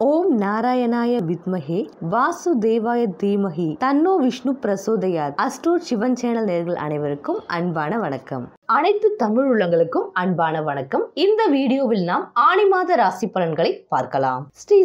or oh, ஓம் நாராயணாய வித்மகே வாசுதேவாய தீமகி தன்னோ விஷ்ணு பிரசோதயாத் சிவன் சேனல் நேர்கள் அனைவருக்கும் அன்பான வணக்கம் அனைத்து தமிழ் உள்ளங்களுக்கும் அன்பான வணக்கம் இந்த வீடியோவில் நாம் ஆணி மாத ராசி பலன்களை பார்க்கலாம் ஸ்ரீ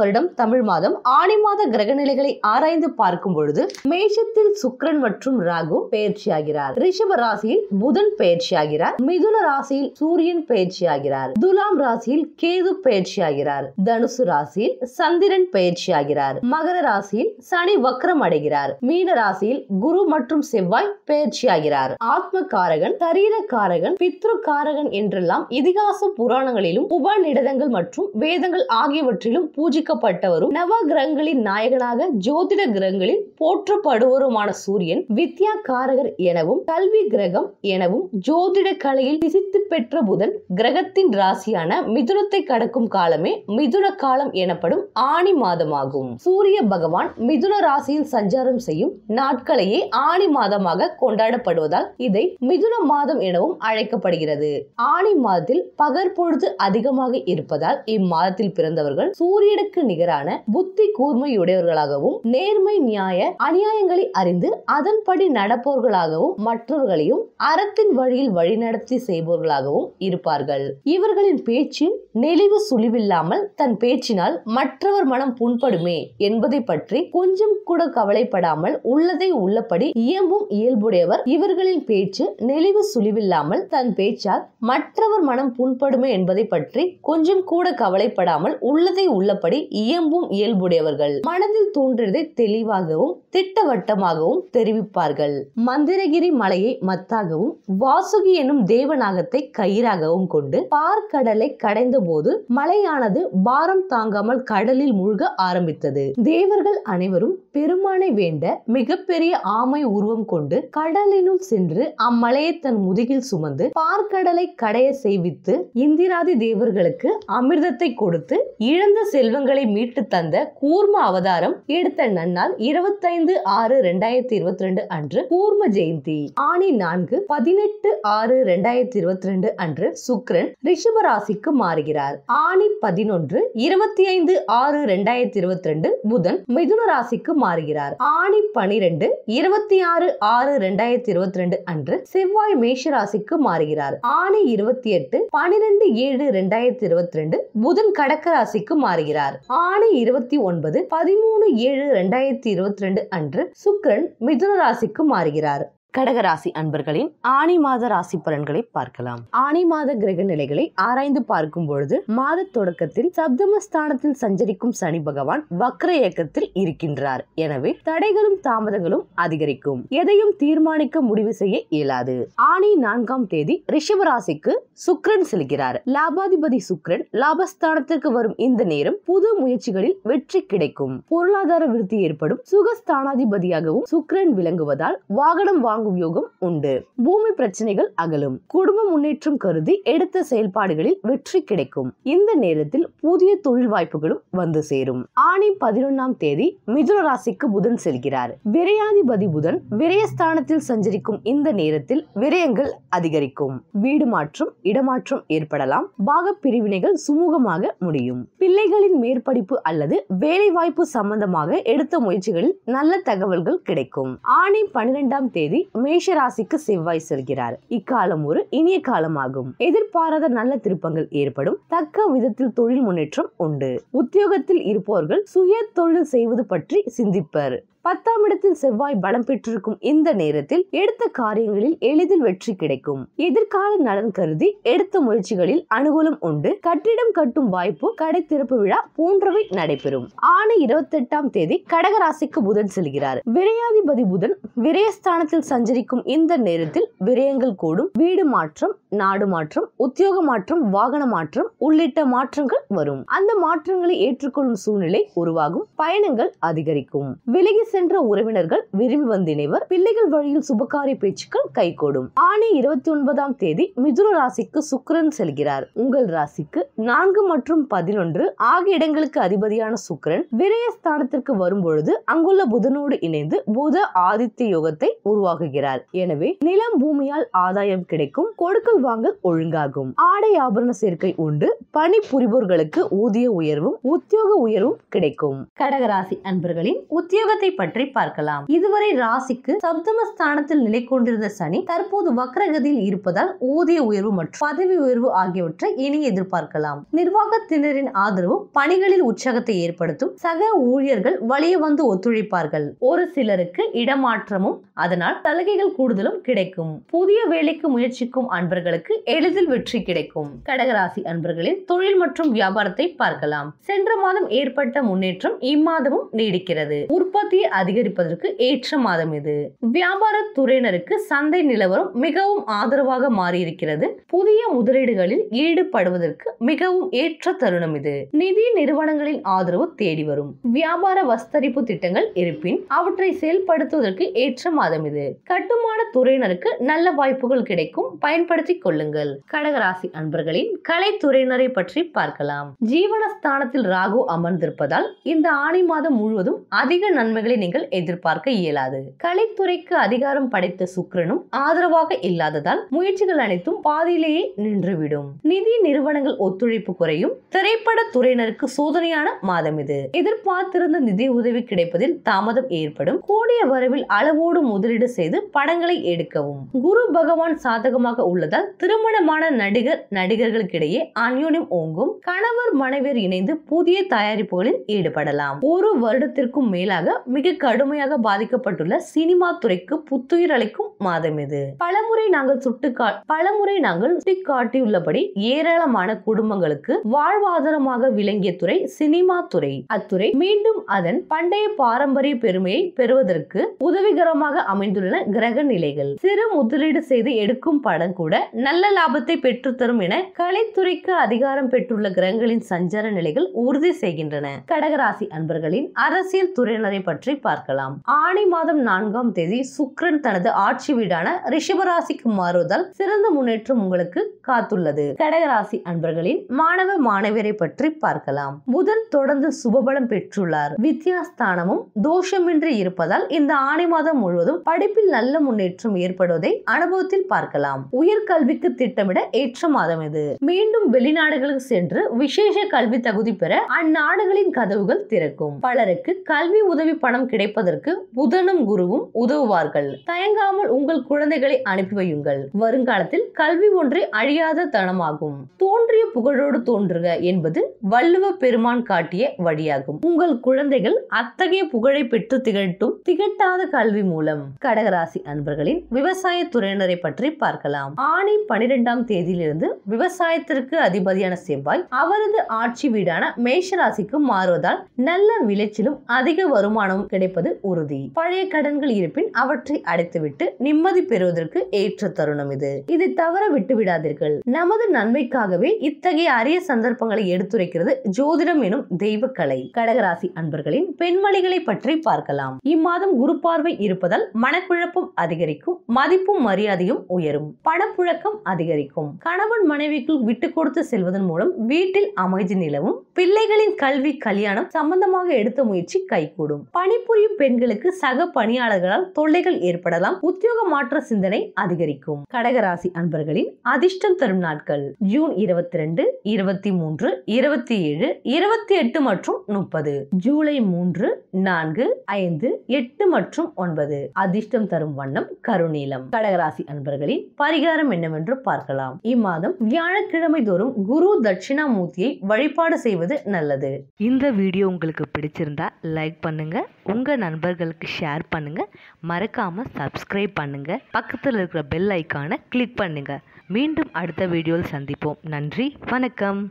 வருடம் தமிழ் மாதம் ஆணி மாத கிரக நிலைகளை ஆராய்ந்து பார்க்கும் பொழுது மேஷத்தில் சுக்ரன் மற்றும் ராகு பயிற்சியாகிறார் ரிஷப ராசியில் புதன் பயிற்சியாகிறார் மிதுன ராசியில் சூரியன் பயிற்சியாகிறார் துலாம் ராசியில் கேது பயிற்சியாகிறார் தனுசு ராசி ராசியில் சந்திரன் பயிற்சி ஆகிறார் மகர ராசியில் சனி வக்ரம் அடைகிறார் மீன ராசியில் குரு மற்றும் செவ்வாய் பயிற்சி ஆகிறார் ஆத்ம காரகன் சரீர காரகன் பித்ரு காரகன் என்றெல்லாம் இதிகாச புராணங்களிலும் உபநிடதங்கள் மற்றும் வேதங்கள் ஆகியவற்றிலும் பூஜிக்கப்பட்டவரும் நவ கிரகங்களின் நாயகனாக ஜோதிட கிரகங்களில் போற்றப்படுவருமான சூரியன் வித்யா காரகர் எனவும் கல்வி கிரகம் எனவும் ஜோதிட கலையில் பிசித்து பெற்ற புதன் கிரகத்தின் ராசியான மிதுனத்தை கடக்கும் காலமே மிதுன காலம் என எனப்படும் ஆணி மாதமாகும் சூரிய பகவான் மிதுன ராசியில் சஞ்சாரம் செய்யும் நாட்களையே ஆணி மாதமாக கொண்டாடப்படுவதால் இதை மிதுன மாதம் எனவும் அழைக்கப்படுகிறது ஆணி மாதத்தில் பகற்பொழுது அதிகமாக இருப்பதால் இம்மாதத்தில் பிறந்தவர்கள் சூரியனுக்கு நிகரான புத்தி கூர்மையுடையவர்களாகவும் நேர்மை நியாய அநியாயங்களை அறிந்து அதன்படி நடப்பவர்களாகவும் மற்றவர்களையும் அறத்தின் வழியில் வழிநடத்தி செய்பவர்களாகவும் இருப்பார்கள் இவர்களின் பேச்சின் நெளிவு சுழிவில்லாமல் தன் பேச்சினால் மற்றவர் மனம் புண்படுமே என்பதை பற்றி கொஞ்சம் கூட கவலைப்படாமல் உள்ளதை உள்ளபடி இயம்பும் இயல்புடையவர் இவர்களின் பேச்சு நெளிவு சுழிவில்லாமல் தன் பேச்சால் மற்றவர் மனம் புண்படுமே என்பதை பற்றி கொஞ்சம் கூட கவலைப்படாமல் உள்ளதை உள்ளபடி இயம்பும் இயல்புடையவர்கள் மனதில் தோன்றியதை தெளிவாகவும் திட்டவட்டமாகவும் தெரிவிப்பார்கள் மந்திரகிரி மலையை மத்தாகவும் வாசுகி எனும் தேவநாகத்தை கயிறாகவும் கொண்டு பார்க்கடலை கடைந்த போது மலையானது பாரம் தாங்காமல் கடலில் மூழ்க ஆரம்பித்தது தேவர்கள் அனைவரும் பெருமானை வேண்ட மிகப்பெரிய ஆமை உருவம் கொண்டு கடலினுள் சென்று அம்மலையை தன் முதுகில் சுமந்து பார்க்கடலை கடைய செய்வித்து இந்திராதி தேவர்களுக்கு அமிர்தத்தை கொடுத்து இழந்த செல்வங்களை மீட்டு தந்த கூர்ம அவதாரம் எடுத்த நன்னால் இருபத்தைந்து ஆறு இரண்டாயிரத்தி இருபத்தி ரெண்டு அன்று கூர்ம ஜெயந்தி ஆணி நான்கு பதினெட்டு ஆறு ரெண்டாயிரத்தி இருபத்தி ரெண்டு அன்று சுக்ரன் ரிஷபராசிக்கு மாறுகிறார் வருகிறார் ஆணி பதினொன்று இருபத்தி ஐந்து ஆறு ரெண்டாயிரத்தி இருபத்தி ரெண்டு புதன் மிதுன ராசிக்கு மாறுகிறார் ஆணி பனிரெண்டு இருபத்தி ஆறு ஆறு ரெண்டாயிரத்தி இருபத்தி ரெண்டு அன்று செவ்வாய் மேஷ ராசிக்கு மாறுகிறார் ஆணி இருபத்தி எட்டு பனிரெண்டு ஏழு ரெண்டாயிரத்தி இருபத்தி ரெண்டு புதன் கடக்க ராசிக்கு மாறுகிறார் ஆணி இருபத்தி ஒன்பது பதிமூணு ஏழு ரெண்டாயிரத்தி இருபத்தி ரெண்டு அன்று சுக்ரன் மிதுன ராசிக்கு மாறுகிறார் கடகராசி அன்பர்களின் ஆணி மாத ராசி பலன்களை பார்க்கலாம் ஆணி மாத கிரக நிலைகளை ஆராய்ந்து பார்க்கும் பொழுது மாத தொடக்கத்தில் சப்தமஸ்தானத்தில் சஞ்சரிக்கும் சனி பகவான் வக்ர இயக்கத்தில் இருக்கின்றார் எனவே தடைகளும் தாமதங்களும் அதிகரிக்கும் எதையும் தீர்மானிக்க முடிவு செய்ய இயலாது ஆணி நான்காம் தேதி ரிஷப ராசிக்கு சுக்ரன் செல்கிறார் லாபாதிபதி சுக்ரன் லாபஸ்தானத்திற்கு வரும் இந்த நேரம் புது முயற்சிகளில் வெற்றி கிடைக்கும் பொருளாதார விருத்தி ஏற்படும் சுகஸ்தானாதிபதியாகவும் சுக்ரன் விளங்குவதால் வாகனம் வாங்க உண்டாகும் யோகம் உண்டு பூமி பிரச்சனைகள் அகலும் குடும்ப முன்னேற்றம் கருதி எடுத்த செயல்பாடுகளில் வெற்றி கிடைக்கும் இந்த நேரத்தில் புதிய தொழில் வாய்ப்புகளும் வந்து சேரும் ஆணி பதினொன்னாம் தேதி மிதுன ராசிக்கு புதன் செல்கிறார் விரையாதிபதி புதன் விரயஸ்தானத்தில் சஞ்சரிக்கும் இந்த நேரத்தில் விரயங்கள் அதிகரிக்கும் வீடு மாற்றம் இடமாற்றம் ஏற்படலாம் பாக பிரிவினைகள் சுமூகமாக முடியும் பிள்ளைகளின் மேற்படிப்பு அல்லது வேலைவாய்ப்பு சம்பந்தமாக எடுத்த முயற்சிகளில் நல்ல தகவல்கள் கிடைக்கும் ஆணி பனிரெண்டாம் தேதி மேஷராசிக்கு செவ்வாய் செல்கிறார் இக்காலம் ஒரு இனிய காலமாகும் எதிர்பாராத நல்ல திருப்பங்கள் ஏற்படும் தக்க விதத்தில் தொழில் முன்னேற்றம் உண்டு உத்தியோகத்தில் இருப்பவர்கள் சுய தொழில் செய்வது பற்றி சிந்திப்பர் பத்தாம் இடத்தில் செவ்வாய் பலம் பெற்றிருக்கும் இந்த நேரத்தில் எடுத்த காரியங்களில் எளிதில் வெற்றி கிடைக்கும் எதிர்கால நலன் கருதி எடுத்த முயற்சிகளில் அனுகூலம் உண்டு கட்டிடம் கட்டும் வாய்ப்பு கடை திறப்பு விழா போன்றவை நடைபெறும் ஆணை இருபத்தி எட்டாம் தேதி கடகராசிக்கு புதன் செல்கிறார் விரையாதிபதி புதன் விரயஸ்தானத்தில் சஞ்சரிக்கும் இந்த நேரத்தில் விரயங்கள் கூடும் வீடு மாற்றம் நாடு மாற்றம் உத்தியோக மாற்றம் வாகன மாற்றம் உள்ளிட்ட மாற்றங்கள் வரும் அந்த மாற்றங்களை ஏற்றுக்கொள்ளும் சூழ்நிலை உருவாகும் பயணங்கள் அதிகரிக்கும் விலகி சென்ற உறவினர்கள் விரும்பி வந்திணைவர் பிள்ளைகள் வழியில் சுபகாரி பேச்சுக்கள் கைகூடும் ஆணி இருபத்தி ஒன்பதாம் தேதி மிதுன ராசிக்கு சுக்கரன் செல்கிறார் உங்கள் ராசிக்கு நான்கு மற்றும் பதினொன்று ஆகிய இடங்களுக்கு அதிபதியான சுக்கரன் விரயஸ்தானத்திற்கு வரும்பொழுது அங்குள்ள புதனோடு இணைந்து புத ஆதித்ய யோகத்தை உருவாக்குகிறார் எனவே நிலம் பூமியால் ஆதாயம் கிடைக்கும் கொடுக்கல் வாங்கல் ஒழுங்காகும் ஆடை ஆபரண சேர்க்கை உண்டு பணி புரிபவர்களுக்கு ஊதிய உயர்வும் உத்தியோக உயர்வும் கிடைக்கும் கடகராசி அன்பர்களின் உத்தியோகத்தை பற்றி பார்க்கலாம் இதுவரை ராசிக்கு சப்தம ஸ்தானத்தில் நிலை கொண்டிருந்த சனி தற்போது வக்ரகதியில் இருப்பதால் ஊதிய உயர்வு மற்றும் பதவி உயர்வு ஆகியவற்றை இனி எதிர்பார்க்கலாம் நிர்வாகத்தினரின் ஆதரவு பணிகளில் உற்சாகத்தை ஏற்படுத்தும் சக ஊழியர்கள் வழிய வந்து ஒத்துழைப்பார்கள் ஒரு சிலருக்கு இடமாற்றமும் அதனால் சலுகைகள் கூடுதலும் கிடைக்கும் புதிய வேலைக்கு முயற்சிக்கும் அன்பர்களுக்கு எளிதில் வெற்றி கிடைக்கும் கடகராசி அன்பர்களின் தொழில் மற்றும் வியாபாரத்தை பார்க்கலாம் சென்ற மாதம் ஏற்பட்ட முன்னேற்றம் இம்மாதமும் நீடிக்கிறது உற்பத்தியை அதிகரிப்பதற்கு ஏற்ற மாதம் இது வியாபார துறையினருக்கு சந்தை நிலவரம் மிகவும் ஆதரவாக மாறியிருக்கிறது புதிய முதலீடுகளில் ஈடுபடுவதற்கு மிகவும் ஏற்ற தருணம் இது நிதி நிறுவனங்களின் ஆதரவு தேடி வரும் வியாபார வஸ்தரிப்பு திட்டங்கள் இருப்பின் அவற்றை செயல்படுத்துவதற்கு ஏற்ற மாதம் இது கட்டுமான துறையினருக்கு நல்ல வாய்ப்புகள் கிடைக்கும் பயன்படுத்திக் கொள்ளுங்கள் கடகராசி அன்பர்களின் கலைத்துறையினரை பற்றி பார்க்கலாம் ஜீவனஸ்தானத்தில் ராகு அமர்ந்திருப்பதால் இந்த ஆணி மாதம் முழுவதும் அதிக நன்மைகளை நீங்கள் எதிர்பார்க்க இயலாது கலைத்துறைக்கு அதிகாரம் படைத்த சுக்கரனும் ஆதரவாக இல்லாததால் முயற்சிகள் அனைத்தும் பாதியிலேயே நின்றுவிடும் நிதி நிறுவனங்கள் ஒத்துழைப்பு குறையும் திரைப்பட துறையினருக்கு சோதனையான மாதம் இது எதிர்பார்த்திருந்த நிதி உதவி கிடைப்பதில் தாமதம் ஏற்படும் கூடிய வரவில் அளவோடு முதலீடு செய்து படங்களை எடுக்கவும் குரு பகவான் சாதகமாக உள்ளதால் திருமணமான நடிகர் நடிகர்களுக்கிடையே அந்யோன்யம் ஓங்கும் கணவர் மனைவியர் இணைந்து புதிய தயாரிப்புகளில் ஈடுபடலாம் ஒரு வருடத்திற்கும் மேலாக மிக மிக கடுமையாக பாதிக்கப்பட்டுள்ள சினிமா துறைக்கு புத்துயிர் அளிக்கும் மாதம் இது பலமுறை நாங்கள் சுட்டுக்கா பலமுறை நாங்கள் சுட்டிக்காட்டியுள்ளபடி ஏராளமான குடும்பங்களுக்கு வாழ்வாதாரமாக விளங்கிய துறை சினிமா துறை அத்துறை மீண்டும் அதன் பண்டைய பாரம்பரிய பெருமையை பெறுவதற்கு உதவிகரமாக அமைந்துள்ள கிரக நிலைகள் சிறு முதலீடு செய்து எடுக்கும் படம் கூட நல்ல லாபத்தை பெற்றுத்தரும் என கலைத்துறைக்கு அதிகாரம் பெற்றுள்ள கிரகங்களின் சஞ்சார நிலைகள் உறுதி செய்கின்றன கடகராசி அன்பர்களின் அரசியல் துறையினரை பற்றி பலன்களை பார்க்கலாம் ஆணி மாதம் நான்காம் தேதி சுக்ரன் தனது ஆட்சி வீடான ரிஷபராசிக்கு மாறுவதால் சிறந்த முன்னேற்றம் உங்களுக்கு காத்துள்ளது கடகராசி அன்பர்களின் மாணவ மாணவியரை பற்றி பார்க்கலாம் புதன் தொடர்ந்து சுபபலம் பெற்றுள்ளார் வித்யாஸ்தானமும் தோஷமின்றி இருப்பதால் இந்த ஆணை மாதம் முழுவதும் படிப்பில் நல்ல முன்னேற்றம் ஏற்படுவதை அனுபவத்தில் பார்க்கலாம் உயர்கல்விக்கு திட்டமிட ஏற்ற மாதம் இது மீண்டும் வெளிநாடுகளுக்கு சென்று விசேஷ கல்வி தகுதி பெற அந்நாடுகளின் கதவுகள் திறக்கும் பலருக்கு கல்வி உதவி பணம் கிடைப்பதற்கு புதனும் குருவும் உதவுவார்கள் தயங்காமல் உங்கள் குழந்தைகளை அனுப்பி வையுங்கள் வருங்காலத்தில் கல்வி ஒன்றை அழி முடியாத தனமாகும் தோன்றிய புகழோடு தோன்றுக என்பது வள்ளுவ பெருமான் காட்டிய வழியாகும் உங்கள் குழந்தைகள் அத்தகைய புகழை பெற்று திகழ்த்தும் திகட்டாத கல்வி மூலம் கடகராசி அன்பர்களின் விவசாய துறையினரை பற்றி பார்க்கலாம் ஆணி பனிரெண்டாம் தேதியிலிருந்து விவசாயத்திற்கு அதிபதியான செவ்வாய் அவரது ஆட்சி வீடான மேஷராசிக்கு மாறுவதால் நல்ல விளைச்சலும் அதிக வருமானமும் கிடைப்பது உறுதி பழைய கடன்கள் இருப்பின் அவற்றை அடைத்துவிட்டு நிம்மதி பெறுவதற்கு ஏற்ற தருணம் இது இதை தவற விட்டுவிடாதீர்கள் கொள்வார்கள் நமது நன்மைக்காகவே இத்தகைய அரிய சந்தர்ப்பங்களை எடுத்துரைக்கிறது ஜோதிடம் எனும் தெய்வ கலை கடகராசி அன்பர்களின் பெண்மணிகளை பற்றி பார்க்கலாம் இம்மாதம் குரு பார்வை இருப்பதால் மனக்குழப்பம் அதிகரிக்கும் மதிப்பும் மரியாதையும் உயரும் பணப்புழக்கம் அதிகரிக்கும் கணவன் மனைவிக்குள் விட்டு கொடுத்து செல்வதன் மூலம் வீட்டில் அமைதி நிலவும் பிள்ளைகளின் கல்வி கல்யாணம் சம்பந்தமாக எடுத்த முயற்சி கைகூடும் பணிபுரியும் பெண்களுக்கு சக பணியாளர்களால் தொல்லைகள் ஏற்படலாம் உத்தியோக மாற்ற சிந்தனை அதிகரிக்கும் கடகராசி அன்பர்களின் அதிர்ஷ்டம் தரும் நாட்கள் ஜூன் இருபத்தி ரெண்டு இருபத்தி மூன்று இருபத்தி ஏழு இருபத்தி எட்டு மற்றும் முப்பது ஜூலை மூன்று நான்கு ஐந்து எட்டு மற்றும் ஒன்பது அதிர்ஷ்டம் தரும் வண்ணம் கருநீலம் கடகராசி அன்பர்களின் பரிகாரம் என்னவென்று பார்க்கலாம் இம்மாதம் வியாழக்கிழமை தோறும் குரு தட்சிணாமூர்த்தியை வழிபாடு செய்வது நல்லது இந்த வீடியோ உங்களுக்கு பிடிச்சிருந்தா லைக் பண்ணுங்க உங்கள் நண்பர்களுக்கு ஷேர் பண்ணுங்கள் மறக்காமல் சப்ஸ்கிரைப் பண்ணுங்கள் பக்கத்தில் இருக்கிற பெல் ஐக்கானை கிளிக் பண்ணுங்கள் மீண்டும் அடுத்த வீடியோவில் சந்திப்போம் நன்றி வணக்கம்